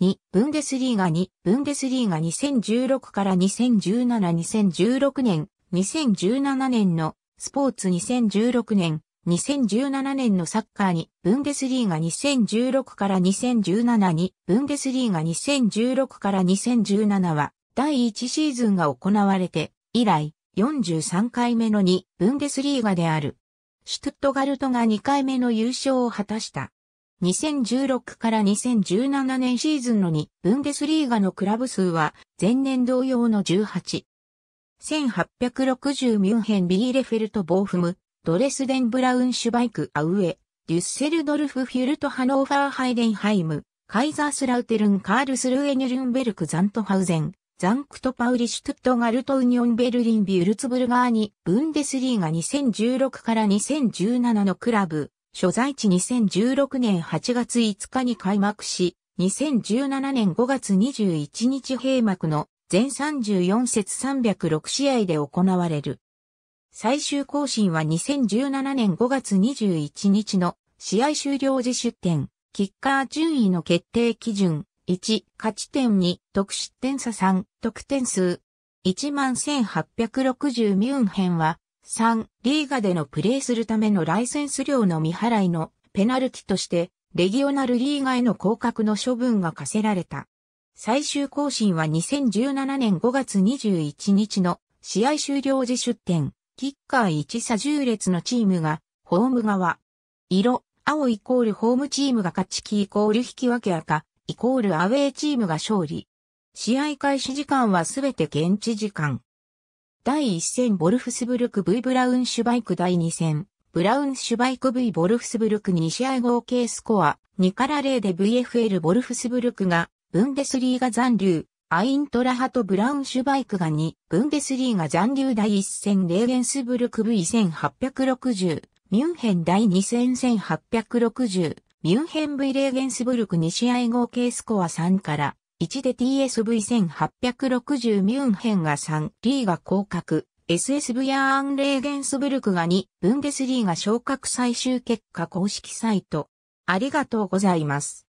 に、ブンデスリーガに、ブンデスリーガ2016から2017、2016年、2017年のスポーツ2016年、2017年のサッカーに、ブンデスリーガ2016から2017に、ブンデスリーガ2016から2017は、第1シーズンが行われて、以来、43回目の2、ブンデスリーガである。シュトゥットガルトが2回目の優勝を果たした。2016から2017年シーズンの2ブンデスリーガのクラブ数は前年同様の18。1860ミュンヘンビーレフェルトボーフム、ドレスデンブラウンシュバイクアウエ、デュッセルドルフフュルトハノーファーハイデンハイム、カイザースラウテルンカールスルーエニュルンベルクザントハウゼン、ザンクトパウリシュトゥットガルトウニオンベルリンビュルツブルガーにブンデスリーガ2016から2017のクラブ、所在地2016年8月5日に開幕し、2017年5月21日閉幕の全34節306試合で行われる。最終更新は2017年5月21日の試合終了時出展、キッカー順位の決定基準、1、勝ち点2、得失点差3、得点数。11860ミュンヘンは、3、リーガでのプレーするためのライセンス料の未払いのペナルティとして、レギオナルリーガへの降格の処分が課せられた。最終更新は2017年5月21日の試合終了時出展、キッカー1差10列のチームが、ホーム側。色、青イコールホームチームが勝ち、キイコール引き分け赤、イコールアウェーチームが勝利。試合開始時間はすべて現地時間。第1戦ボルフスブルク V ブラウンシュバイク第2戦、ブラウンシュバイク V ボルフスブルク2試合合計スコア2から0で VFL ボルフスブルクが、ブンデスリーが残留、アイントラハとブラウンシュバイクが2、ブンデスリーが残留第1戦レーゲンスブルク V1860、ミュンヘン第2戦1860、ミュンヘン V レーゲンスブルク2試合合計スコア3から1で TSV1860 ミュンヘンが3、リーが降格、SSV アーンレーゲンスブルクが2、ブンデスリーが昇格最終結果公式サイト。ありがとうございます。